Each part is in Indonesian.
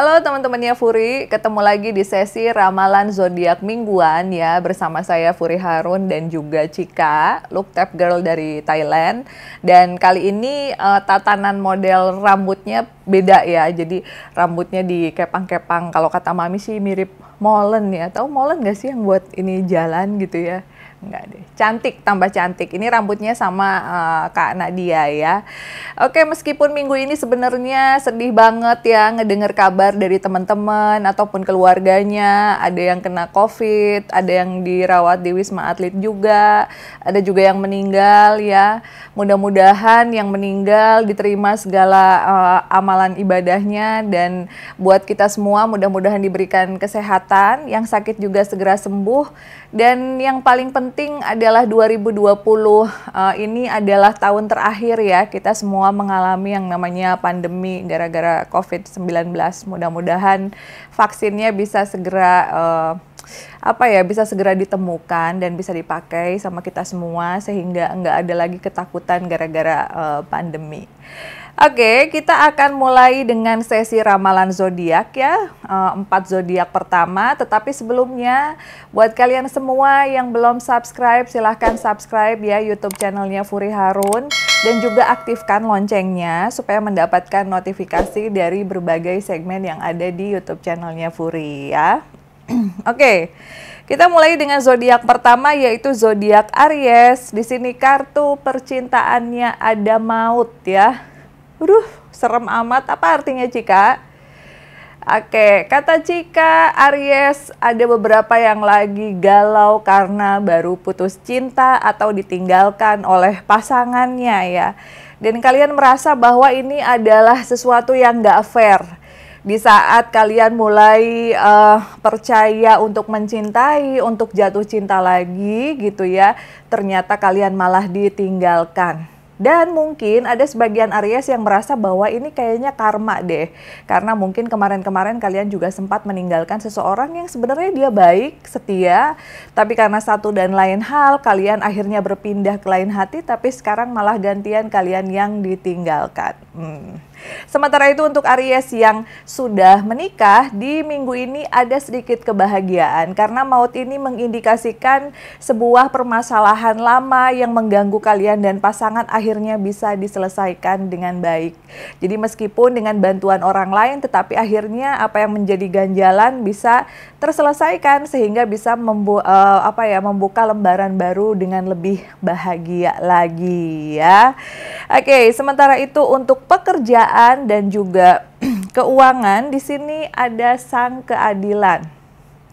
Halo teman-temannya Furi, ketemu lagi di sesi Ramalan Zodiak Mingguan ya bersama saya Furi Harun dan juga Cika, look tap girl dari Thailand. Dan kali ini uh, tatanan model rambutnya beda ya. Jadi rambutnya kepang kepang kalau kata mami sih mirip molen ya. Tahu molen gak sih yang buat ini jalan gitu ya? Enggak deh. Cantik, tambah cantik. Ini rambutnya sama uh, Kak Nadia ya. Oke, meskipun minggu ini sebenarnya sedih banget ya ngedenger kabar dari teman-teman ataupun keluarganya, ada yang kena Covid, ada yang dirawat di Wisma Atlet juga, ada juga yang meninggal ya. Mudah-mudahan yang meninggal diterima segala uh, amalan ibadahnya dan buat kita semua mudah-mudahan diberikan kesehatan, yang sakit juga segera sembuh dan yang paling penting penting adalah 2020 uh, eh, ini adalah tahun terakhir ya kita semua mengalami yang namanya pandemi gara-gara COVID-19. Mudah-mudahan vaksinnya bisa segera uh, apa ya bisa segera ditemukan dan bisa dipakai sama kita semua sehingga nggak ada lagi ketakutan gara-gara uh, pandemi. Oke, kita akan mulai dengan sesi ramalan zodiak ya. Eh, empat zodiak pertama, tetapi sebelumnya buat kalian semua yang belum subscribe, silahkan subscribe ya YouTube channelnya Furi Harun dan juga aktifkan loncengnya supaya mendapatkan notifikasi dari berbagai segmen yang ada di YouTube channelnya Furi ya. Oke, kita mulai dengan zodiak pertama yaitu zodiak Aries. Di sini kartu percintaannya ada maut ya. Waduh, serem amat. Apa artinya Cika? Oke, kata Cika, Aries ada beberapa yang lagi galau karena baru putus cinta atau ditinggalkan oleh pasangannya ya. Dan kalian merasa bahwa ini adalah sesuatu yang gak fair. Di saat kalian mulai uh, percaya untuk mencintai, untuk jatuh cinta lagi gitu ya, ternyata kalian malah ditinggalkan. Dan mungkin ada sebagian Aries yang merasa bahwa ini kayaknya karma deh. Karena mungkin kemarin-kemarin kalian juga sempat meninggalkan seseorang yang sebenarnya dia baik, setia, tapi karena satu dan lain hal kalian akhirnya berpindah ke lain hati tapi sekarang malah gantian kalian yang ditinggalkan. Hmm. Sementara itu untuk Aries yang sudah menikah, di minggu ini ada sedikit kebahagiaan karena maut ini mengindikasikan sebuah permasalahan lama yang mengganggu kalian dan pasangan akhirnya bisa diselesaikan dengan baik. Jadi meskipun dengan bantuan orang lain tetapi akhirnya apa yang menjadi ganjalan bisa terselesaikan sehingga bisa membu uh, apa ya membuka lembaran baru dengan lebih bahagia lagi ya. Oke, sementara itu untuk pekerjaan pekerjaan dan juga keuangan, di sini ada sang keadilan.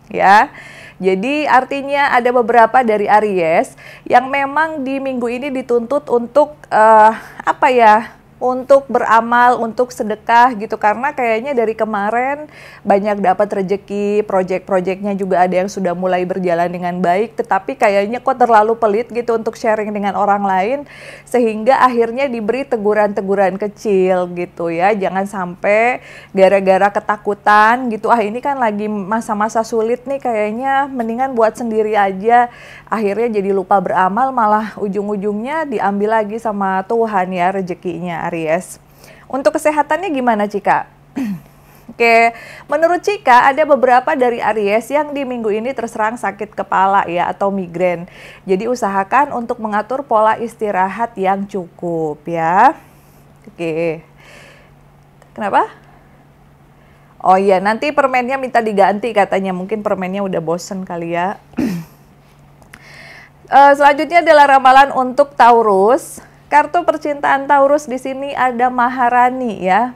Ya. Jadi artinya ada beberapa dari Aries yang memang di minggu ini dituntut untuk uh, apa ya? untuk beramal, untuk sedekah gitu karena kayaknya dari kemarin banyak dapat rejeki, proyek-proyeknya juga ada yang sudah mulai berjalan dengan baik, tetapi kayaknya kok terlalu pelit gitu untuk sharing dengan orang lain sehingga akhirnya diberi teguran-teguran kecil gitu ya. Jangan sampai gara-gara ketakutan gitu, ah ini kan lagi masa-masa sulit nih kayaknya mendingan buat sendiri aja. Akhirnya jadi lupa beramal malah ujung-ujungnya diambil lagi sama Tuhan ya rezekinya Aries. Untuk kesehatannya gimana Cika? Oke, menurut Cika ada beberapa dari Aries yang di minggu ini terserang sakit kepala ya atau migrain. Jadi usahakan untuk mengatur pola istirahat yang cukup ya. Oke. Kenapa? Oh iya, nanti permennya minta diganti katanya. Mungkin permennya udah bosen kali ya. uh, selanjutnya adalah ramalan untuk Taurus. Kartu percintaan Taurus di sini ada Maharani ya.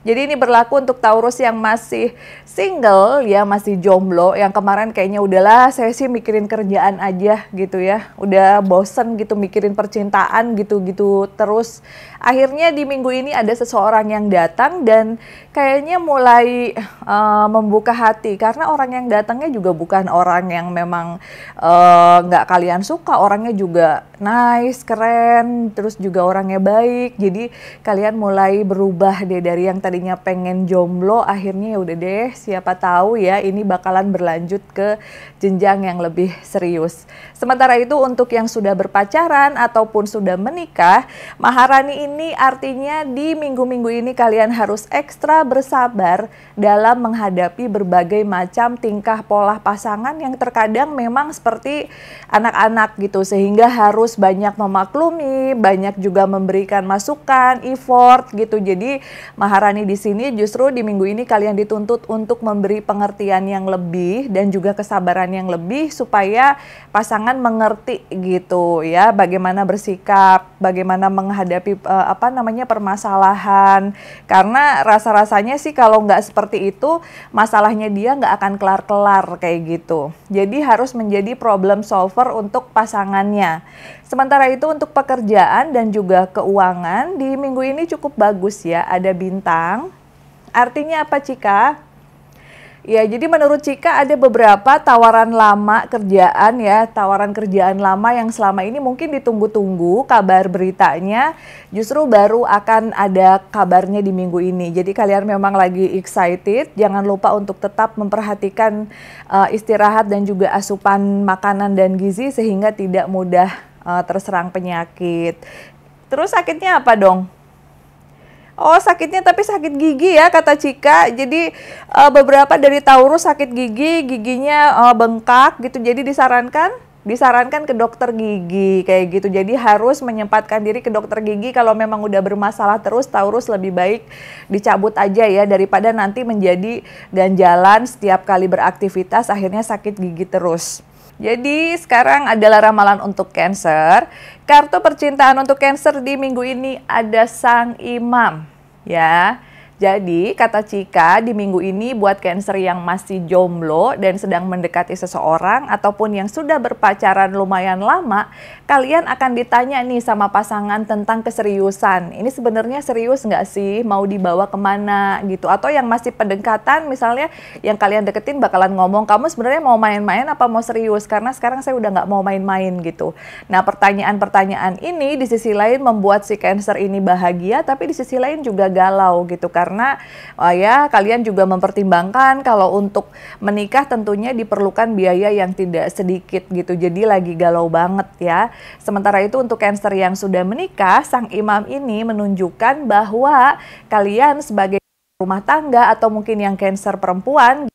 Jadi ini berlaku untuk Taurus yang masih single ya, masih jomblo yang kemarin kayaknya udahlah saya sih mikirin kerjaan aja gitu ya. Udah bosen gitu mikirin percintaan gitu-gitu terus. Akhirnya di minggu ini ada seseorang yang datang dan kayaknya mulai uh, membuka hati karena orang yang datangnya juga bukan orang yang memang eh, nggak uh, kalian suka, orangnya juga nice, keren, terus juga orangnya baik. Jadi kalian mulai berubah deh dari yang tadi tadinya pengen jomblo akhirnya ya udah deh siapa tahu ya ini bakalan berlanjut ke jenjang yang lebih serius. Sementara itu untuk yang sudah berpacaran ataupun sudah menikah, maharani ini artinya di minggu-minggu ini kalian harus ekstra bersabar dalam menghadapi berbagai macam tingkah pola pasangan yang terkadang memang seperti anak-anak gitu sehingga harus banyak memaklumi, banyak juga memberikan masukan, effort gitu. Jadi maharani di sini justru di minggu ini kalian dituntut untuk memberi pengertian yang lebih dan juga kesabaran yang lebih supaya pasangan mengerti gitu ya bagaimana bersikap bagaimana menghadapi uh, apa namanya permasalahan karena rasa rasanya sih kalau nggak seperti itu masalahnya dia nggak akan kelar kelar kayak gitu jadi harus menjadi problem solver untuk pasangannya sementara itu untuk pekerjaan dan juga keuangan di minggu ini cukup bagus ya ada bintang artinya apa Cika Ya, jadi menurut Cika ada beberapa tawaran lama kerjaan ya, tawaran kerjaan lama yang selama ini mungkin ditunggu-tunggu kabar beritanya justru baru akan ada kabarnya di minggu ini. Jadi kalian memang lagi excited, jangan lupa untuk tetap memperhatikan uh, istirahat dan juga asupan makanan dan gizi sehingga tidak mudah uh, terserang penyakit. Terus sakitnya apa dong? Oh sakitnya tapi sakit gigi ya kata Cika. Jadi uh, beberapa dari Taurus sakit gigi, giginya uh, bengkak gitu. Jadi disarankan disarankan ke dokter gigi kayak gitu. Jadi harus menyempatkan diri ke dokter gigi kalau memang udah bermasalah terus Taurus lebih baik dicabut aja ya daripada nanti menjadi ganjalan setiap kali beraktivitas akhirnya sakit gigi terus. Jadi sekarang adalah ramalan untuk Cancer. Kartu percintaan untuk Cancer di minggu ini ada Sang Imam, ya. Jadi, kata Cika, di minggu ini buat Cancer yang masih jomblo dan sedang mendekati seseorang ataupun yang sudah berpacaran lumayan lama, kalian akan ditanya nih sama pasangan tentang keseriusan. Ini sebenarnya serius nggak sih? Mau dibawa kemana gitu? Atau yang masih pendekatan misalnya yang kalian deketin bakalan ngomong, kamu sebenarnya mau main-main apa mau serius? Karena sekarang saya udah nggak mau main-main gitu. Nah, pertanyaan-pertanyaan ini di sisi lain membuat si Cancer ini bahagia, tapi di sisi lain juga galau gitu. Karena karena uh, ya kalian juga mempertimbangkan kalau untuk menikah tentunya diperlukan biaya yang tidak sedikit gitu. Jadi lagi galau banget ya. Sementara itu untuk Cancer yang sudah menikah, sang imam ini menunjukkan bahwa kalian sebagai rumah tangga atau mungkin yang Cancer perempuan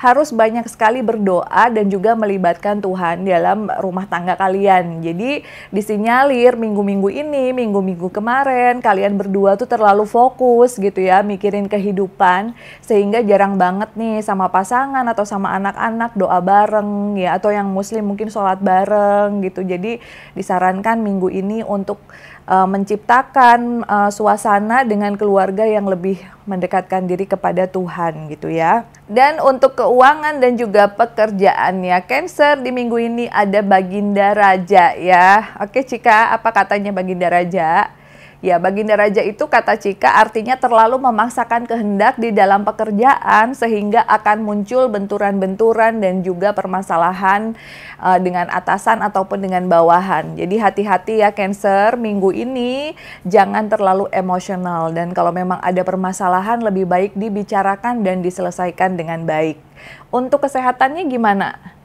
harus banyak sekali berdoa dan juga melibatkan Tuhan dalam rumah tangga kalian. Jadi disinyalir minggu-minggu ini, minggu-minggu kemarin kalian berdua tuh terlalu fokus gitu ya mikirin kehidupan sehingga jarang banget nih sama pasangan atau sama anak-anak doa bareng ya atau yang muslim mungkin sholat bareng gitu. Jadi disarankan minggu ini untuk uh, menciptakan uh, suasana dengan keluarga yang lebih mendekatkan diri kepada Tuhan gitu ya. Dan untuk keuangan dan juga pekerjaannya Cancer di minggu ini ada Baginda Raja ya. Oke Cika, apa katanya Baginda Raja? Ya, Baginda Raja itu kata Cika artinya terlalu memaksakan kehendak di dalam pekerjaan sehingga akan muncul benturan-benturan dan juga permasalahan uh, dengan atasan ataupun dengan bawahan. Jadi hati-hati ya Cancer minggu ini jangan terlalu emosional dan kalau memang ada permasalahan lebih baik dibicarakan dan diselesaikan dengan baik. Untuk kesehatannya gimana?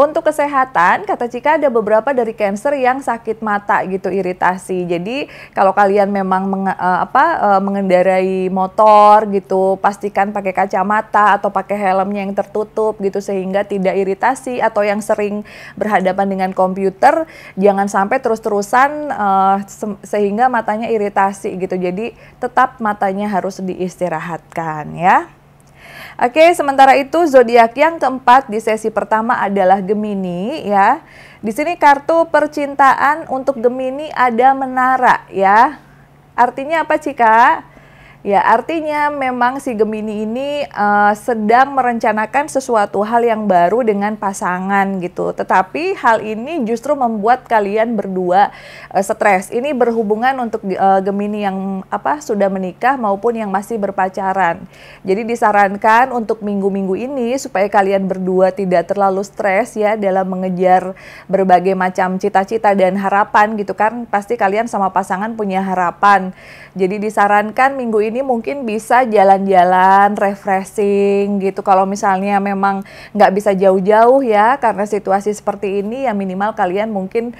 Untuk kesehatan, kata Cika ada beberapa dari cancer yang sakit mata gitu iritasi. Jadi kalau kalian memang menge eh, apa eh, mengendarai motor gitu, pastikan pakai kacamata atau pakai helmnya yang tertutup gitu sehingga tidak iritasi atau yang sering berhadapan dengan komputer jangan sampai terus-terusan uh, sehingga matanya iritasi gitu. Jadi tetap matanya harus diistirahatkan ya. Oke, sementara itu zodiak yang keempat di sesi pertama adalah Gemini ya. Di sini kartu percintaan untuk Gemini ada menara ya. Artinya apa, Cika? Ya, artinya memang si Gemini ini uh, sedang merencanakan sesuatu hal yang baru dengan pasangan gitu. Tetapi hal ini justru membuat kalian berdua uh, stres. Ini berhubungan untuk uh, Gemini yang apa sudah menikah maupun yang masih berpacaran. Jadi disarankan untuk minggu-minggu ini supaya kalian berdua tidak terlalu stres ya dalam mengejar berbagai macam cita-cita dan harapan gitu kan. Pasti kalian sama pasangan punya harapan. Jadi disarankan minggu ini ini mungkin bisa jalan-jalan, refreshing gitu. Kalau misalnya memang nggak bisa jauh-jauh ya karena situasi seperti ini ya minimal kalian mungkin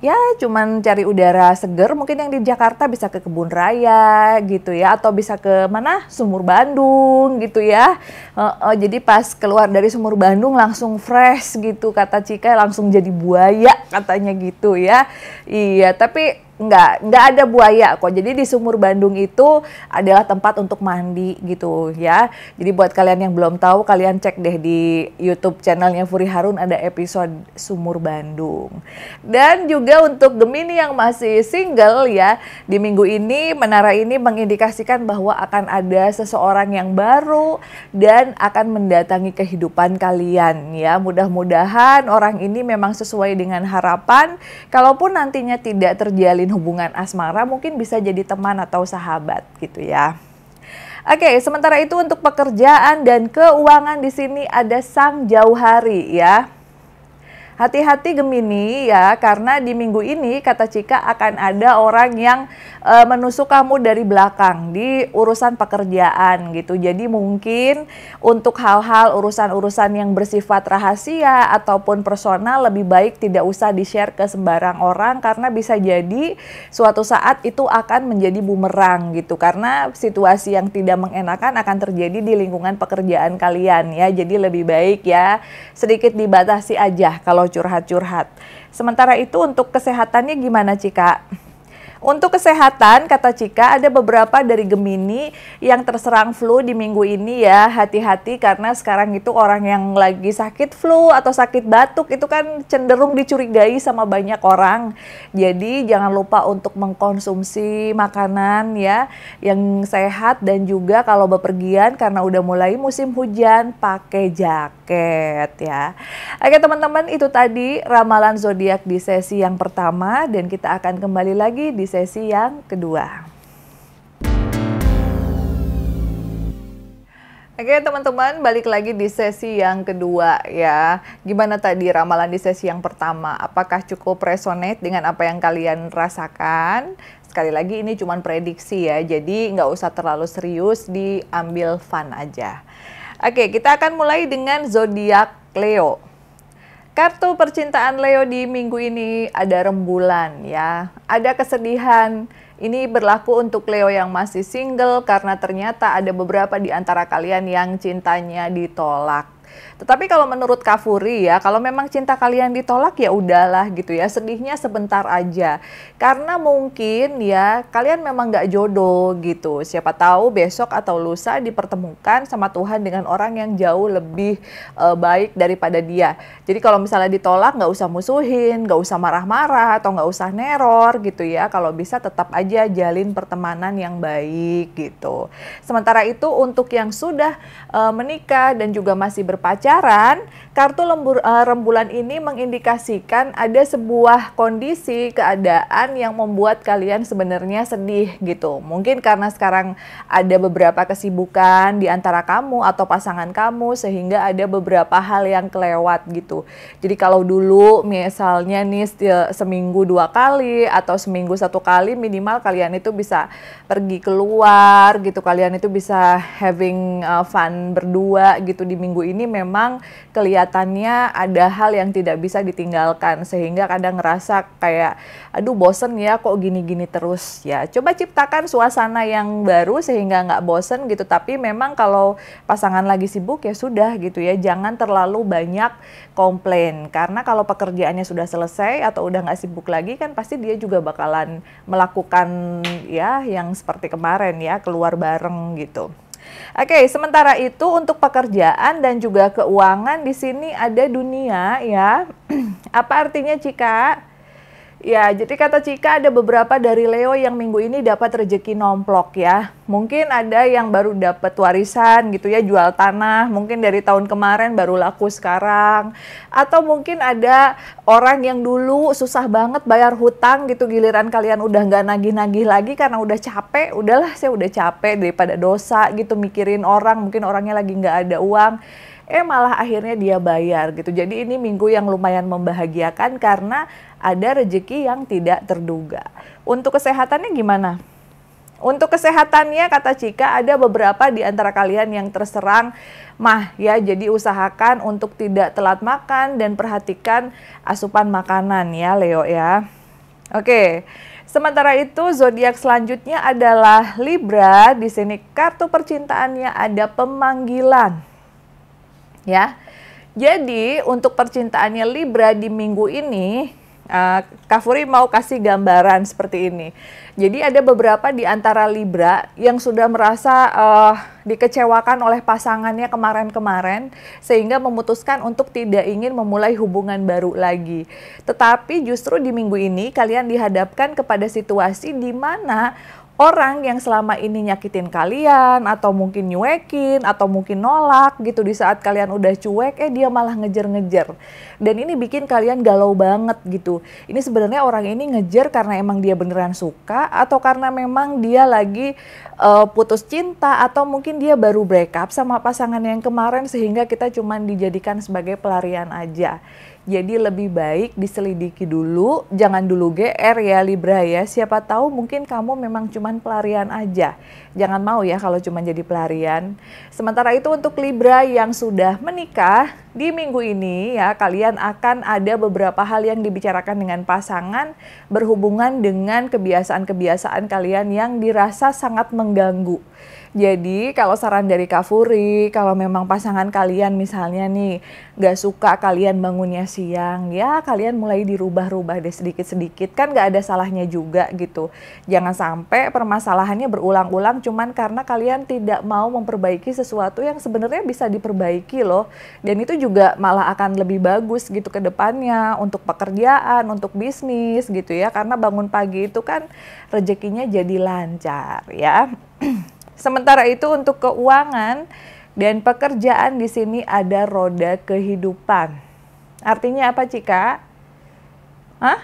ya cuman cari udara seger mungkin yang di Jakarta bisa ke kebun raya gitu ya atau bisa ke mana Sumur Bandung gitu ya uh, uh, jadi pas keluar dari Sumur Bandung langsung fresh gitu kata Cika langsung jadi buaya katanya gitu ya iya tapi nggak nggak ada buaya kok. Jadi di sumur Bandung itu adalah tempat untuk mandi gitu ya. Jadi buat kalian yang belum tahu kalian cek deh di YouTube channelnya Furi Harun ada episode sumur Bandung. Dan juga untuk Gemini yang masih single ya di minggu ini menara ini mengindikasikan bahwa akan ada seseorang yang baru dan akan mendatangi kehidupan kalian ya. Mudah-mudahan orang ini memang sesuai dengan harapan. Kalaupun nantinya tidak terjalin hubungan asmara mungkin bisa jadi teman atau sahabat gitu ya. Oke, sementara itu untuk pekerjaan dan keuangan di sini ada sang jauh hari ya. Hati-hati Gemini ya, karena di minggu ini kata Cika akan ada orang yang e, menusuk kamu dari belakang di urusan pekerjaan gitu. Jadi mungkin untuk hal-hal urusan-urusan yang bersifat rahasia ataupun personal lebih baik tidak usah di-share ke sembarang orang karena bisa jadi suatu saat itu akan menjadi bumerang gitu. Karena situasi yang tidak mengenakan akan terjadi di lingkungan pekerjaan kalian ya. Jadi lebih baik ya sedikit dibatasi aja kalau curhat-curhat. Sementara itu untuk kesehatannya gimana Cika? Untuk kesehatan, kata Cika, ada beberapa dari Gemini yang terserang flu di minggu ini ya. Hati-hati karena sekarang itu orang yang lagi sakit flu atau sakit batuk itu kan cenderung dicurigai sama banyak orang. Jadi jangan lupa untuk mengkonsumsi makanan ya yang sehat dan juga kalau bepergian karena udah mulai musim hujan pakai jaket ya. Oke teman-teman itu tadi ramalan zodiak di sesi yang pertama dan kita akan kembali lagi di sesi yang kedua. Oke teman-teman balik lagi di sesi yang kedua ya Gimana tadi ramalan di sesi yang pertama Apakah cukup resonate dengan apa yang kalian rasakan Sekali lagi ini cuma prediksi ya Jadi nggak usah terlalu serius diambil fun aja Oke kita akan mulai dengan zodiak Leo Kartu percintaan Leo di minggu ini ada rembulan ya. Ada kesedihan. Ini berlaku untuk Leo yang masih single karena ternyata ada beberapa di antara kalian yang cintanya ditolak. Tetapi kalau menurut Kafuri ya, kalau memang cinta kalian ditolak ya udahlah gitu ya, sedihnya sebentar aja. Karena mungkin ya kalian memang nggak jodoh gitu. Siapa tahu besok atau lusa dipertemukan sama Tuhan dengan orang yang jauh lebih uh, baik daripada dia. Jadi kalau misalnya ditolak nggak usah musuhin, nggak usah marah-marah atau nggak usah neror gitu ya. Kalau bisa tetap aja jalin pertemanan yang baik gitu. Sementara itu untuk yang sudah uh, menikah dan juga masih berpacar pacaran, kartu lembur, uh, rembulan ini mengindikasikan ada sebuah kondisi keadaan yang membuat kalian sebenarnya sedih gitu. Mungkin karena sekarang ada beberapa kesibukan di antara kamu atau pasangan kamu sehingga ada beberapa hal yang kelewat gitu. Jadi kalau dulu misalnya nih seminggu dua kali atau seminggu satu kali minimal kalian itu bisa pergi keluar gitu. Kalian itu bisa having eh, fun berdua gitu di minggu ini memang memang kelihatannya ada hal yang tidak bisa ditinggalkan sehingga kadang ngerasa kayak aduh bosen ya kok gini-gini terus ya coba ciptakan suasana yang baru sehingga nggak bosen gitu tapi memang kalau pasangan lagi sibuk ya sudah gitu ya jangan terlalu banyak komplain karena kalau pekerjaannya sudah selesai atau udah nggak sibuk lagi kan pasti dia juga bakalan melakukan ya yang seperti kemarin ya keluar bareng gitu. Oke, sementara itu untuk pekerjaan dan juga keuangan di sini ada dunia ya. Apa artinya Cika? Ya, jadi kata Cika ada beberapa dari Leo yang minggu ini dapat rezeki nomplok ya. Mungkin ada yang baru dapat warisan gitu ya, jual tanah, mungkin dari tahun kemarin baru laku sekarang. Atau mungkin ada orang yang dulu susah banget bayar hutang gitu, giliran kalian udah nggak nagih-nagih lagi karena udah capek, udahlah saya udah capek daripada dosa gitu mikirin orang, mungkin orangnya lagi nggak ada uang eh malah akhirnya dia bayar gitu. Jadi ini minggu yang lumayan membahagiakan karena ada rezeki yang tidak terduga. Untuk kesehatannya gimana? Untuk kesehatannya kata Cika ada beberapa di antara kalian yang terserang mah ya jadi usahakan untuk tidak telat makan dan perhatikan asupan makanan ya Leo ya. Oke. Sementara itu zodiak selanjutnya adalah Libra. Di sini kartu percintaannya ada pemanggilan Ya. Jadi untuk percintaannya Libra di minggu ini Uh, eh, Kafuri mau kasih gambaran seperti ini. Jadi ada beberapa di antara Libra yang sudah merasa uh, dikecewakan oleh pasangannya kemarin-kemarin sehingga memutuskan untuk tidak ingin memulai hubungan baru lagi. Tetapi justru di minggu ini kalian dihadapkan kepada situasi di mana orang yang selama ini nyakitin kalian atau mungkin nyuekin atau mungkin nolak gitu di saat kalian udah cuek eh dia malah ngejer-ngejer dan ini bikin kalian galau banget gitu ini sebenarnya orang ini ngejer karena emang dia beneran suka atau karena memang dia lagi uh, putus cinta atau mungkin dia baru break up sama pasangan yang kemarin sehingga kita cuman dijadikan sebagai pelarian aja jadi lebih baik diselidiki dulu, jangan dulu GR ya Libra ya. Siapa tahu mungkin kamu memang cuman pelarian aja. Jangan mau ya kalau cuma jadi pelarian. Sementara itu untuk Libra yang sudah menikah, di minggu ini ya kalian akan ada beberapa hal yang dibicarakan dengan pasangan berhubungan dengan kebiasaan-kebiasaan kalian yang dirasa sangat mengganggu jadi kalau saran dari Kak Furi, kalau memang pasangan kalian misalnya nih nggak suka kalian bangunnya siang, ya kalian mulai dirubah-rubah deh sedikit-sedikit. Kan nggak ada salahnya juga gitu. Jangan sampai permasalahannya berulang-ulang cuman karena kalian tidak mau memperbaiki sesuatu yang sebenarnya bisa diperbaiki loh. Dan itu juga malah akan lebih bagus gitu ke depannya untuk pekerjaan, untuk bisnis gitu ya. Karena bangun pagi itu kan rezekinya jadi lancar ya. Sementara itu untuk keuangan dan pekerjaan di sini ada roda kehidupan. Artinya apa, Cika? Hah?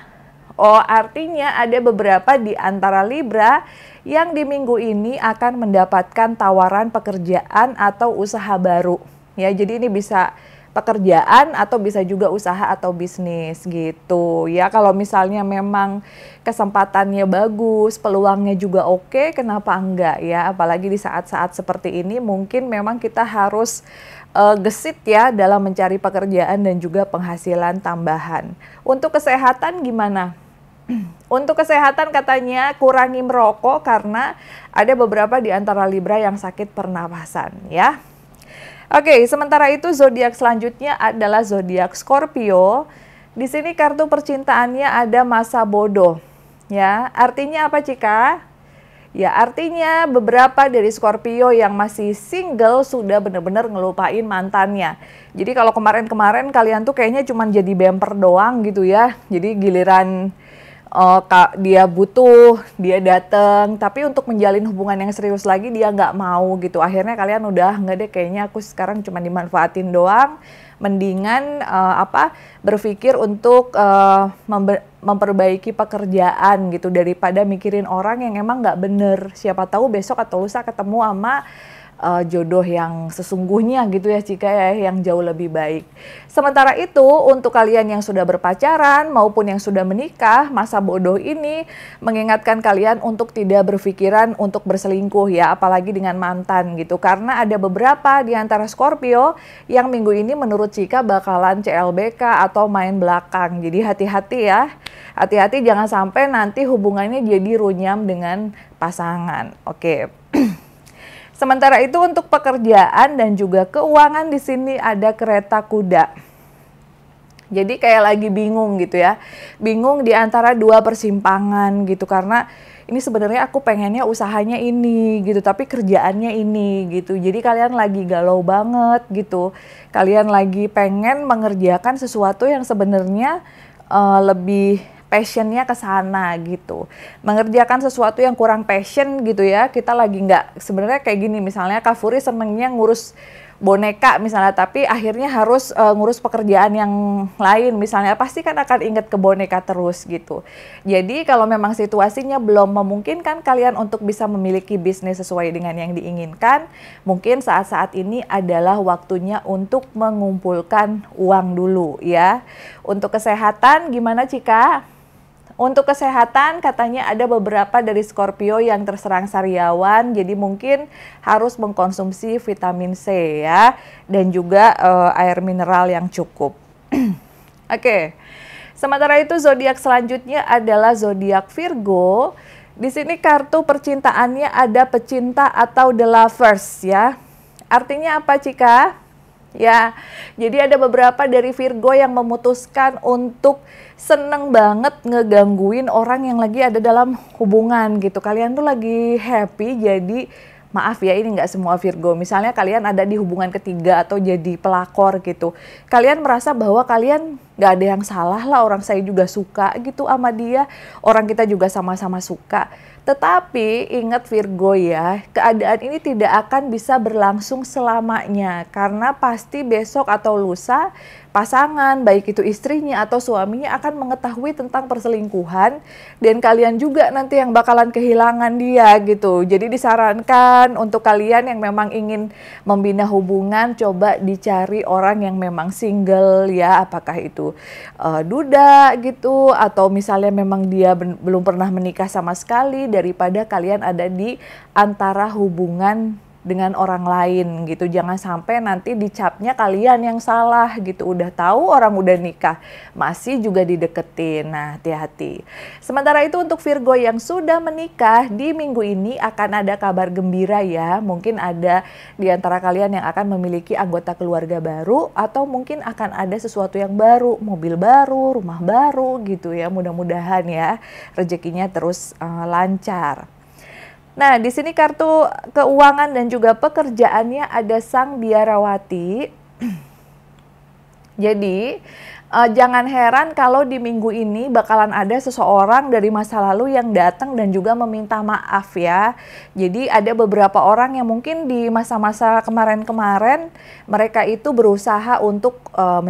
Oh, artinya ada beberapa di antara Libra yang di minggu ini akan mendapatkan tawaran pekerjaan atau usaha baru. Ya, jadi ini bisa pekerjaan atau bisa juga usaha atau bisnis gitu ya kalau misalnya memang kesempatannya bagus peluangnya juga oke okay, kenapa enggak ya apalagi di saat-saat seperti ini mungkin memang kita harus uh, gesit ya dalam mencari pekerjaan dan juga penghasilan tambahan untuk kesehatan gimana untuk kesehatan katanya kurangi merokok karena ada beberapa di antara Libra yang sakit pernapasan ya. Oke, sementara itu zodiak selanjutnya adalah zodiak Scorpio. Di sini kartu percintaannya ada masa bodoh. Ya, artinya apa, Cika? Ya, artinya beberapa dari Scorpio yang masih single sudah benar-benar ngelupain mantannya. Jadi kalau kemarin-kemarin kalian tuh kayaknya cuma jadi bemper doang gitu ya. Jadi giliran uh, dia butuh, dia datang, tapi untuk menjalin hubungan yang serius lagi dia nggak mau gitu. Akhirnya kalian udah nggak deh, kayaknya aku sekarang cuma dimanfaatin doang. Mendingan uh, apa berpikir untuk uh, memperbaiki pekerjaan gitu daripada mikirin orang yang emang nggak bener. Siapa tahu besok atau lusa ketemu sama uh, jodoh yang sesungguhnya gitu ya Cika ya yang jauh lebih baik. Sementara itu untuk kalian yang sudah berpacaran maupun yang sudah menikah masa bodoh ini mengingatkan kalian untuk tidak berpikiran untuk berselingkuh ya apalagi dengan mantan gitu karena ada beberapa di antara Scorpio yang minggu ini menurut Cika bakalan CLBK atau main belakang. Jadi hati-hati ya. Hati-hati jangan sampai nanti hubungannya jadi runyam dengan pasangan. Oke. Okay. Sementara itu untuk pekerjaan dan juga keuangan di sini ada kereta kuda. Jadi kayak lagi bingung gitu ya. Bingung di antara dua persimpangan gitu karena ini sebenarnya aku pengennya usahanya ini gitu tapi kerjaannya ini gitu jadi kalian lagi galau banget gitu kalian lagi pengen mengerjakan sesuatu yang sebenarnya uh, lebih passionnya ke sana gitu. Mengerjakan sesuatu yang kurang passion gitu ya, kita lagi nggak sebenarnya kayak gini misalnya Kafuri senengnya ngurus boneka misalnya tapi akhirnya harus uh, ngurus pekerjaan yang lain misalnya pasti kan akan ingat ke boneka terus gitu. Jadi kalau memang situasinya belum memungkinkan kalian untuk bisa memiliki bisnis sesuai dengan yang diinginkan, mungkin saat-saat ini adalah waktunya untuk mengumpulkan uang dulu ya. Untuk kesehatan gimana Cika? Untuk kesehatan katanya ada beberapa dari Scorpio yang terserang sariawan jadi mungkin harus mengkonsumsi vitamin C ya dan juga uh, air mineral yang cukup. Oke. Okay. Sementara itu zodiak selanjutnya adalah zodiak Virgo. Di sini kartu percintaannya ada pecinta atau the lovers ya. Artinya apa Cika? Ya, jadi ada beberapa dari Virgo yang memutuskan untuk seneng banget ngegangguin orang yang lagi ada dalam hubungan gitu. Kalian tuh lagi happy jadi maaf ya ini nggak semua Virgo. Misalnya kalian ada di hubungan ketiga atau jadi pelakor gitu. Kalian merasa bahwa kalian nggak ada yang salah lah orang saya juga suka gitu sama dia. Orang kita juga sama-sama suka tetapi ingat Virgo ya, keadaan ini tidak akan bisa berlangsung selamanya karena pasti besok atau lusa pasangan, baik itu istrinya atau suaminya akan mengetahui tentang perselingkuhan dan kalian juga nanti yang bakalan kehilangan dia gitu. Jadi disarankan untuk kalian yang memang ingin membina hubungan coba dicari orang yang memang single ya, apakah itu uh, duda gitu atau misalnya memang dia belum pernah menikah sama sekali daripada kalian ada di antara hubungan dengan orang lain gitu. Jangan sampai nanti dicapnya kalian yang salah gitu. Udah tahu orang udah nikah, masih juga dideketin. Nah, hati-hati. Sementara itu untuk Virgo yang sudah menikah, di minggu ini akan ada kabar gembira ya. Mungkin ada di antara kalian yang akan memiliki anggota keluarga baru atau mungkin akan ada sesuatu yang baru, mobil baru, rumah baru gitu ya. Mudah-mudahan ya rezekinya terus uh, lancar. Nah, di sini kartu keuangan dan juga pekerjaannya ada Sang Biarawati. Jadi, uh, jangan heran kalau di minggu ini bakalan ada seseorang dari masa lalu yang datang dan juga meminta maaf ya. Jadi, ada beberapa orang yang mungkin di masa-masa kemarin-kemarin mereka itu berusaha untuk uh,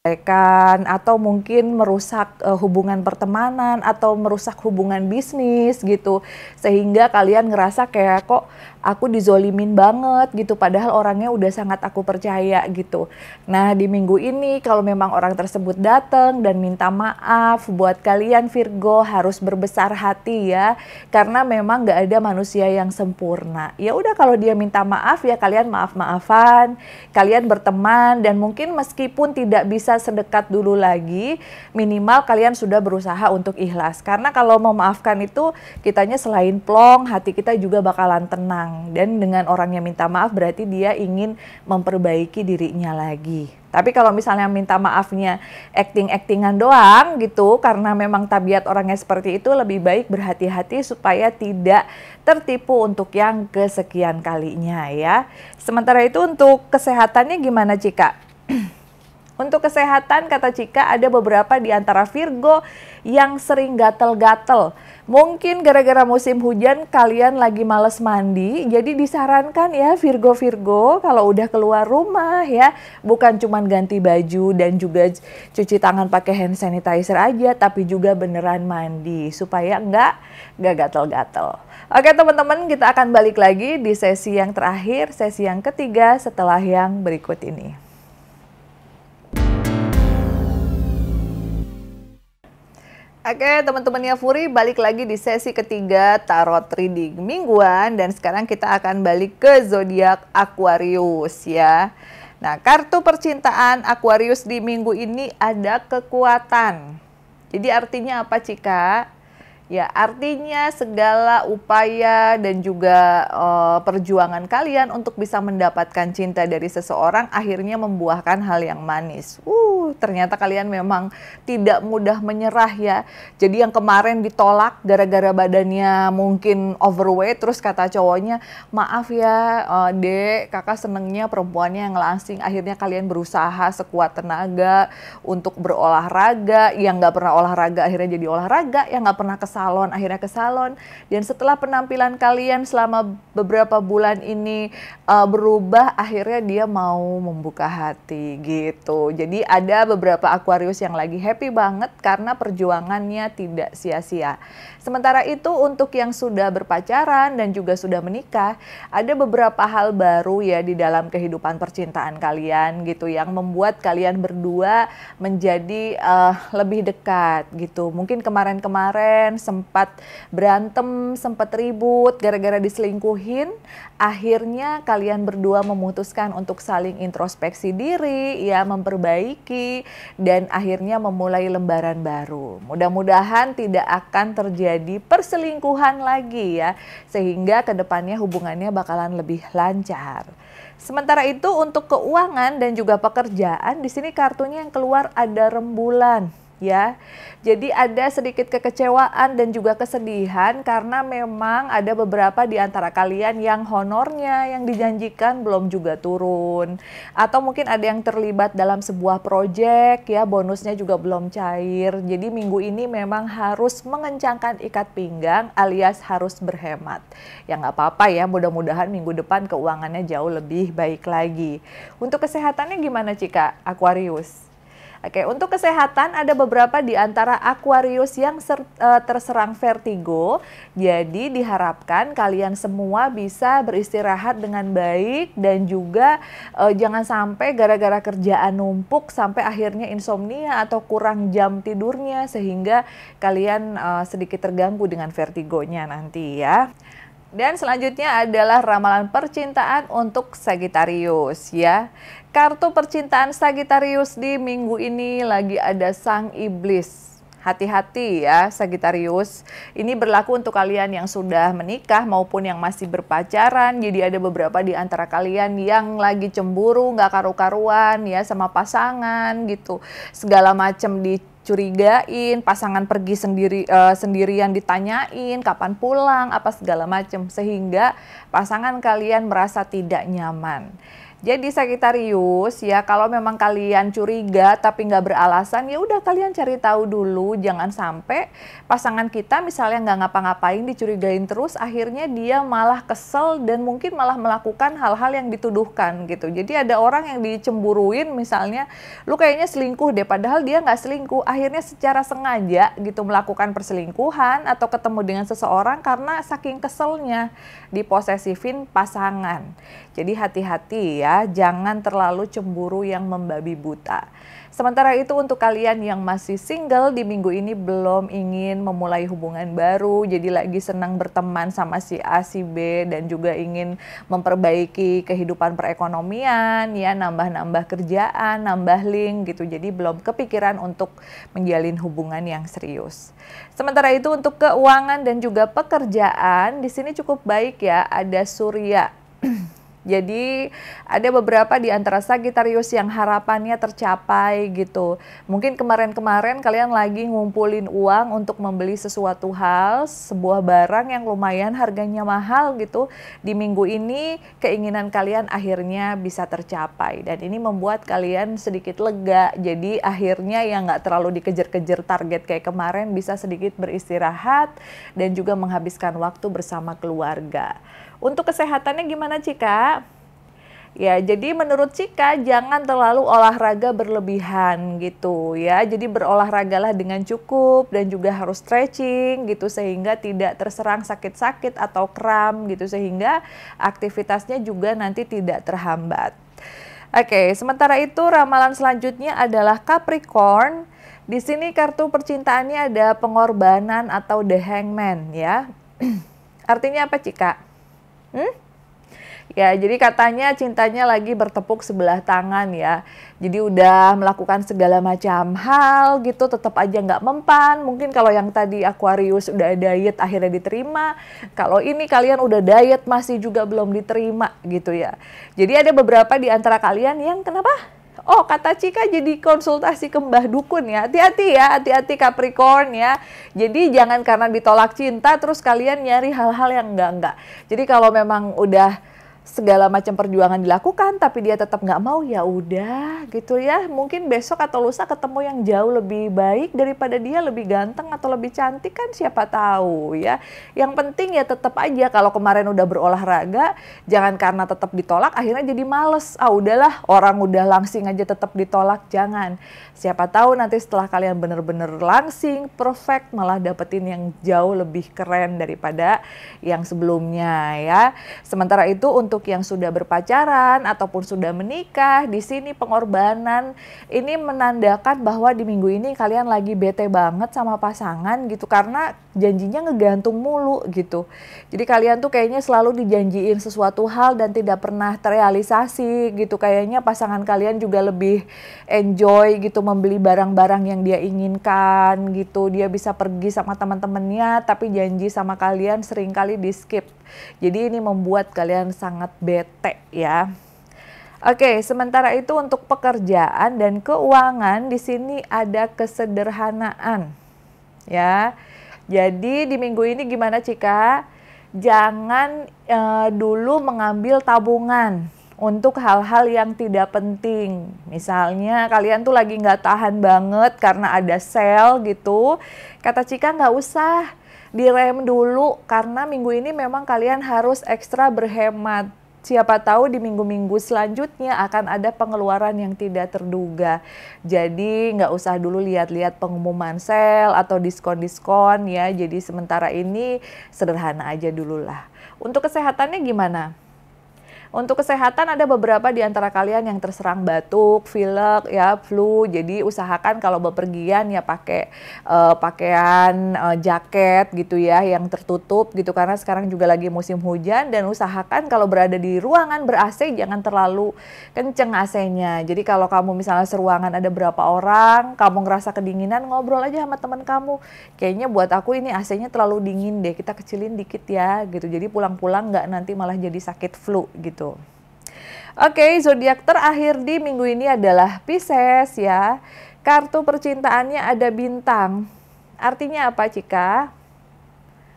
kan atau mungkin merusak uh, hubungan pertemanan atau merusak hubungan bisnis gitu sehingga kalian ngerasa kayak kok aku dizolimin banget gitu padahal orangnya udah sangat aku percaya gitu nah di minggu ini kalau memang orang tersebut datang dan minta maaf buat kalian Virgo harus berbesar hati ya karena memang nggak ada manusia yang sempurna ya udah kalau dia minta maaf ya kalian maaf maafan kalian berteman dan mungkin meskipun tidak bisa bisa sedekat dulu lagi, minimal kalian sudah berusaha untuk ikhlas. Karena kalau memaafkan itu, kitanya selain plong, hati kita juga bakalan tenang. Dan dengan orang yang minta maaf berarti dia ingin memperbaiki dirinya lagi. Tapi kalau misalnya minta maafnya acting-actingan doang gitu, karena memang tabiat orangnya seperti itu, lebih baik berhati-hati supaya tidak tertipu untuk yang kesekian kalinya ya. Sementara itu untuk kesehatannya gimana Cika? Untuk kesehatan kata Cika ada beberapa di antara Virgo yang sering gatel-gatel. Mungkin gara-gara musim hujan kalian lagi males mandi, jadi disarankan ya Virgo-Virgo kalau udah keluar rumah ya, bukan cuma ganti baju dan juga cuci tangan pakai hand sanitizer aja, tapi juga beneran mandi supaya enggak enggak gatel-gatel. Oke teman-teman, kita akan balik lagi di sesi yang terakhir, sesi yang ketiga setelah yang berikut ini. Oke, teman-temannya Furi balik lagi di sesi ketiga tarot reading mingguan dan sekarang kita akan balik ke zodiak Aquarius ya. Nah, kartu percintaan Aquarius di minggu ini ada kekuatan. Jadi artinya apa, Cika? Ya, artinya segala upaya dan juga uh, perjuangan kalian untuk bisa mendapatkan cinta dari seseorang akhirnya membuahkan hal yang manis. Uh, ternyata kalian memang tidak mudah menyerah ya. Jadi yang kemarin ditolak gara-gara badannya mungkin overweight terus kata cowoknya, "Maaf ya, uh, Dek, Kakak senengnya perempuannya yang langsing." Akhirnya kalian berusaha sekuat tenaga untuk berolahraga, yang nggak pernah olahraga akhirnya jadi olahraga, yang nggak pernah kesal salon, akhirnya ke salon. Dan setelah penampilan kalian selama beberapa bulan ini uh, berubah, akhirnya dia mau membuka hati gitu. Jadi ada beberapa Aquarius yang lagi happy banget karena perjuangannya tidak sia-sia. Sementara itu untuk yang sudah berpacaran dan juga sudah menikah, ada beberapa hal baru ya di dalam kehidupan percintaan kalian gitu yang membuat kalian berdua menjadi uh, lebih dekat gitu. Mungkin kemarin-kemarin sempat berantem, sempat ribut gara-gara diselingkuhin, akhirnya kalian berdua memutuskan untuk saling introspeksi diri, ya memperbaiki dan akhirnya memulai lembaran baru. Mudah-mudahan tidak akan terjadi perselingkuhan lagi ya, sehingga kedepannya hubungannya bakalan lebih lancar. Sementara itu untuk keuangan dan juga pekerjaan di sini kartunya yang keluar ada rembulan ya. Jadi ada sedikit kekecewaan dan juga kesedihan karena memang ada beberapa di antara kalian yang honornya yang dijanjikan belum juga turun. Atau mungkin ada yang terlibat dalam sebuah proyek ya, bonusnya juga belum cair. Jadi minggu ini memang harus mengencangkan ikat pinggang alias harus berhemat. Ya nggak apa-apa ya, mudah-mudahan minggu depan keuangannya jauh lebih baik lagi. Untuk kesehatannya gimana Cika Aquarius? Oke, untuk kesehatan ada beberapa di antara Aquarius yang ser, e, terserang vertigo. Jadi diharapkan kalian semua bisa beristirahat dengan baik dan juga e, jangan sampai gara-gara kerjaan numpuk sampai akhirnya insomnia atau kurang jam tidurnya sehingga kalian e, sedikit terganggu dengan vertigonya nanti ya. Dan selanjutnya adalah ramalan percintaan untuk Sagittarius ya. Kartu percintaan Sagittarius di minggu ini lagi ada sang iblis. Hati-hati ya Sagittarius. Ini berlaku untuk kalian yang sudah menikah maupun yang masih berpacaran. Jadi ada beberapa di antara kalian yang lagi cemburu, nggak karu-karuan ya sama pasangan gitu. Segala macam di dicurigain, pasangan pergi sendiri uh, sendirian ditanyain kapan pulang, apa segala macam sehingga pasangan kalian merasa tidak nyaman. Jadi Sagittarius ya kalau memang kalian curiga tapi nggak beralasan ya udah kalian cari tahu dulu jangan sampai pasangan kita misalnya nggak ngapa-ngapain dicurigain terus akhirnya dia malah kesel dan mungkin malah melakukan hal-hal yang dituduhkan gitu. Jadi ada orang yang dicemburuin misalnya lu kayaknya selingkuh deh padahal dia nggak selingkuh akhirnya secara sengaja gitu melakukan perselingkuhan atau ketemu dengan seseorang karena saking keselnya diposesifin pasangan. Jadi hati-hati ya jangan terlalu cemburu yang membabi buta. Sementara itu untuk kalian yang masih single di minggu ini belum ingin memulai hubungan baru, jadi lagi senang berteman sama si A, si B dan juga ingin memperbaiki kehidupan perekonomian, ya nambah-nambah kerjaan, nambah link gitu. Jadi belum kepikiran untuk menjalin hubungan yang serius. Sementara itu untuk keuangan dan juga pekerjaan di sini cukup baik ya, ada Surya Jadi ada beberapa di antara Sagitarius yang harapannya tercapai gitu. Mungkin kemarin-kemarin kalian lagi ngumpulin uang untuk membeli sesuatu hal, sebuah barang yang lumayan harganya mahal gitu. Di minggu ini keinginan kalian akhirnya bisa tercapai dan ini membuat kalian sedikit lega. Jadi akhirnya yang nggak terlalu dikejar-kejar target kayak kemarin bisa sedikit beristirahat dan juga menghabiskan waktu bersama keluarga. Untuk kesehatannya gimana Cika? Ya, jadi menurut Cika jangan terlalu olahraga berlebihan gitu ya. Jadi berolahragalah dengan cukup dan juga harus stretching gitu sehingga tidak terserang sakit-sakit atau kram gitu sehingga aktivitasnya juga nanti tidak terhambat. Oke, sementara itu ramalan selanjutnya adalah Capricorn. Di sini kartu percintaannya ada pengorbanan atau the hangman ya. Artinya apa, Cika? Hmm? Ya, jadi katanya cintanya lagi bertepuk sebelah tangan ya. Jadi udah melakukan segala macam hal gitu, tetap aja nggak mempan. Mungkin kalau yang tadi Aquarius udah diet akhirnya diterima. Kalau ini kalian udah diet masih juga belum diterima gitu ya. Jadi ada beberapa di antara kalian yang kenapa? Oh, kata Cika jadi konsultasi ke Mbah Dukun ya. Hati-hati ya, hati-hati Capricorn ya. Jadi jangan karena ditolak cinta terus kalian nyari hal-hal yang enggak-enggak. Jadi kalau memang udah segala macam perjuangan dilakukan tapi dia tetap nggak mau ya udah gitu ya mungkin besok atau lusa ketemu yang jauh lebih baik daripada dia lebih ganteng atau lebih cantik kan siapa tahu ya yang penting ya tetap aja kalau kemarin udah berolahraga jangan karena tetap ditolak akhirnya jadi males ah udahlah orang udah langsing aja tetap ditolak jangan siapa tahu nanti setelah kalian bener-bener langsing perfect malah dapetin yang jauh lebih keren daripada yang sebelumnya ya sementara itu untuk untuk yang sudah berpacaran ataupun sudah menikah, di sini pengorbanan ini menandakan bahwa di minggu ini kalian lagi bete banget sama pasangan gitu karena janjinya ngegantung mulu gitu. Jadi kalian tuh kayaknya selalu dijanjiin sesuatu hal dan tidak pernah terrealisasi gitu. Kayaknya pasangan kalian juga lebih enjoy gitu membeli barang-barang yang dia inginkan gitu. Dia bisa pergi sama teman-temannya tapi janji sama kalian seringkali di skip. Jadi ini membuat kalian sangat sangat bete ya. Oke, sementara itu untuk pekerjaan dan keuangan di sini ada kesederhanaan. Ya. Jadi di minggu ini gimana Cika? Jangan e, dulu mengambil tabungan untuk hal-hal yang tidak penting. Misalnya kalian tuh lagi nggak tahan banget karena ada sel gitu. Kata Cika nggak usah direm dulu karena minggu ini memang kalian harus ekstra berhemat siapa tahu di minggu-minggu selanjutnya akan ada pengeluaran yang tidak terduga. Jadi nggak usah dulu lihat-lihat pengumuman sale atau diskon-diskon ya. Jadi sementara ini sederhana aja dulu lah. Untuk kesehatannya gimana? Untuk kesehatan ada beberapa di antara kalian yang terserang batuk, pilek, ya flu. Jadi usahakan kalau bepergian ya pakai uh, pakaian uh, jaket gitu ya yang tertutup gitu karena sekarang juga lagi musim hujan dan usahakan kalau berada di ruangan ber-AC jangan terlalu kenceng AC-nya. Jadi kalau kamu misalnya seruangan ada berapa orang, kamu ngerasa kedinginan ngobrol aja sama teman kamu. Kayaknya buat aku ini AC-nya terlalu dingin deh, kita kecilin dikit ya gitu. Jadi pulang-pulang nggak nanti malah jadi sakit flu gitu gitu. Oke, zodiak terakhir di minggu ini adalah Pisces ya. Kartu percintaannya ada bintang. Artinya apa, Cika?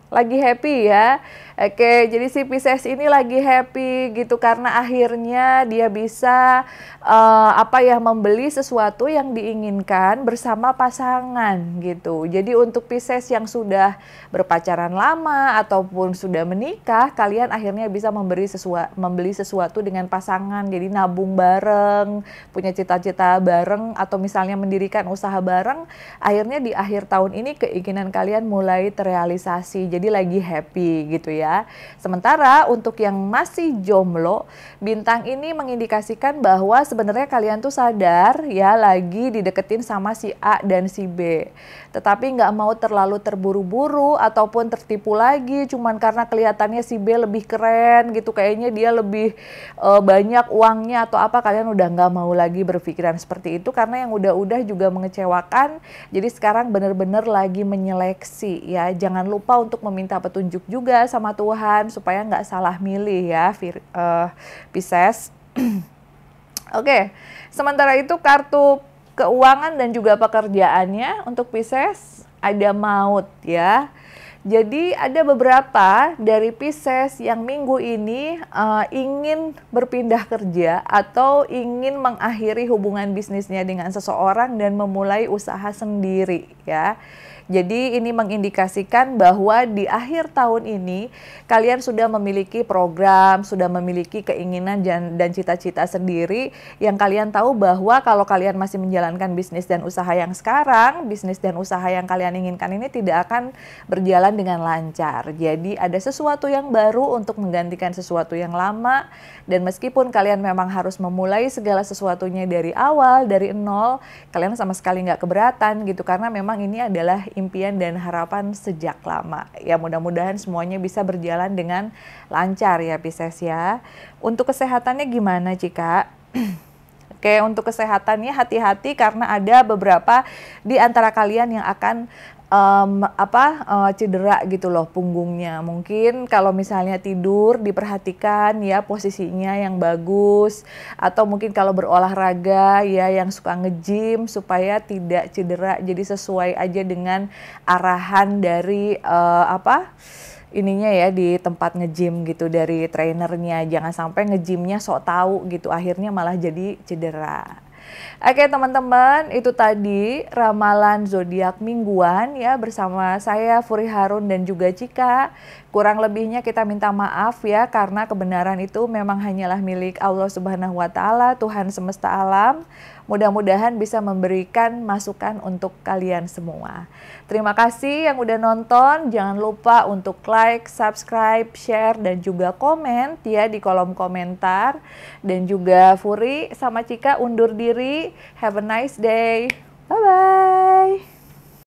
Lagi happy ya. Oke, jadi si Pisces ini lagi happy gitu karena akhirnya dia bisa uh, apa ya membeli sesuatu yang diinginkan bersama pasangan gitu. Jadi untuk Pisces yang sudah berpacaran lama ataupun sudah menikah, kalian akhirnya bisa memberi sesuatu membeli sesuatu dengan pasangan. Jadi nabung bareng, punya cita-cita bareng atau misalnya mendirikan usaha bareng, akhirnya di akhir tahun ini keinginan kalian mulai terrealisasi. Jadi lagi happy gitu ya ya. Sementara untuk yang masih jomblo, bintang ini mengindikasikan bahwa sebenarnya kalian tuh sadar ya lagi dideketin sama si A dan si B. Tetapi nggak mau terlalu terburu-buru ataupun tertipu lagi cuman karena kelihatannya si B lebih keren gitu kayaknya dia lebih e, banyak uangnya atau apa kalian udah nggak mau lagi berpikiran seperti itu karena yang udah-udah juga mengecewakan. Jadi sekarang bener-bener lagi menyeleksi ya. Jangan lupa untuk meminta petunjuk juga sama Tuhan supaya nggak salah milih ya Vir, uh, eh, Pisces. Oke, okay. sementara itu kartu keuangan dan juga pekerjaannya untuk Pisces ada maut ya. Jadi ada beberapa dari Pisces yang minggu ini uh, ingin berpindah kerja atau ingin mengakhiri hubungan bisnisnya dengan seseorang dan memulai usaha sendiri ya. Jadi ini mengindikasikan bahwa di akhir tahun ini kalian sudah memiliki program, sudah memiliki keinginan dan cita-cita sendiri yang kalian tahu bahwa kalau kalian masih menjalankan bisnis dan usaha yang sekarang, bisnis dan usaha yang kalian inginkan ini tidak akan berjalan dengan lancar. Jadi ada sesuatu yang baru untuk menggantikan sesuatu yang lama dan meskipun kalian memang harus memulai segala sesuatunya dari awal, dari nol, kalian sama sekali nggak keberatan gitu karena memang ini adalah impian dan harapan sejak lama. Ya mudah-mudahan semuanya bisa berjalan dengan lancar ya Pisces ya. Untuk kesehatannya gimana Cika? Oke, untuk kesehatannya hati-hati karena ada beberapa di antara kalian yang akan um, apa uh, cedera gitu loh punggungnya. Mungkin kalau misalnya tidur diperhatikan ya posisinya yang bagus atau mungkin kalau berolahraga ya yang suka ngejim supaya tidak cedera. Jadi sesuai aja dengan arahan dari uh, apa? ininya ya di tempat ngejim gitu dari trainernya jangan sampai ngejimnya sok tahu gitu akhirnya malah jadi cedera. Oke teman-teman, itu tadi ramalan zodiak mingguan ya bersama saya Furi Harun dan juga Cika. Kurang lebihnya kita minta maaf ya karena kebenaran itu memang hanyalah milik Allah Subhanahu wa taala, Tuhan semesta alam. Mudah-mudahan bisa memberikan masukan untuk kalian semua. Terima kasih yang udah nonton. Jangan lupa untuk like, subscribe, share, dan juga komen ya di kolom komentar. Dan juga Furi sama Cika undur diri. Have a nice day. Bye-bye.